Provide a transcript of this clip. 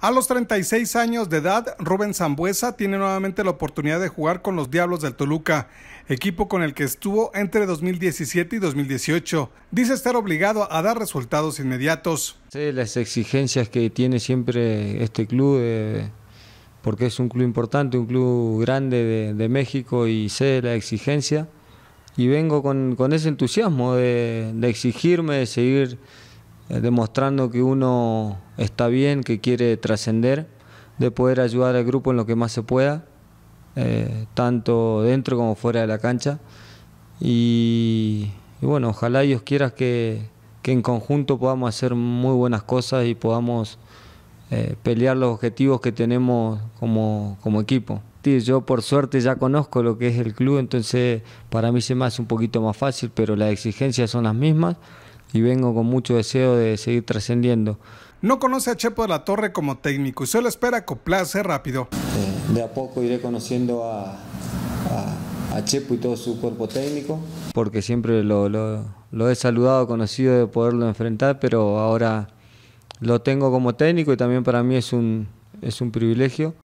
A los 36 años de edad, Rubén Zambuesa tiene nuevamente la oportunidad de jugar con los Diablos del Toluca, equipo con el que estuvo entre 2017 y 2018. Dice estar obligado a dar resultados inmediatos. Sé las exigencias que tiene siempre este club, eh, porque es un club importante, un club grande de, México y sé la exigencia. Y vengo con, ese entusiasmo de, de exigirme, de seguir eh, demostrando que uno está bien, que quiere trascender, de poder ayudar al grupo en lo que más se pueda, eh, tanto dentro como fuera de la cancha. Y, bueno, ojalá Dios quiera que, en conjunto podamos hacer muy buenas cosas y podamos eh, pelear los objetivos que tenemos como, equipo. yo por suerte ya conozco lo que es el club, entonces para mí se me hace un poquito más fácil, pero las exigencias son las mismas y vengo con mucho deseo de seguir trascendiendo. No conoce a Chepo de la Torre como técnico y solo espera acoplarse rápido. Eh, de a poco iré conociendo a, Chepo y todo su cuerpo técnico. Porque siempre lo, lo he saludado, conocido de poderlo enfrentar, pero ahora lo tengo como técnico y también para mí es un, es un privilegio.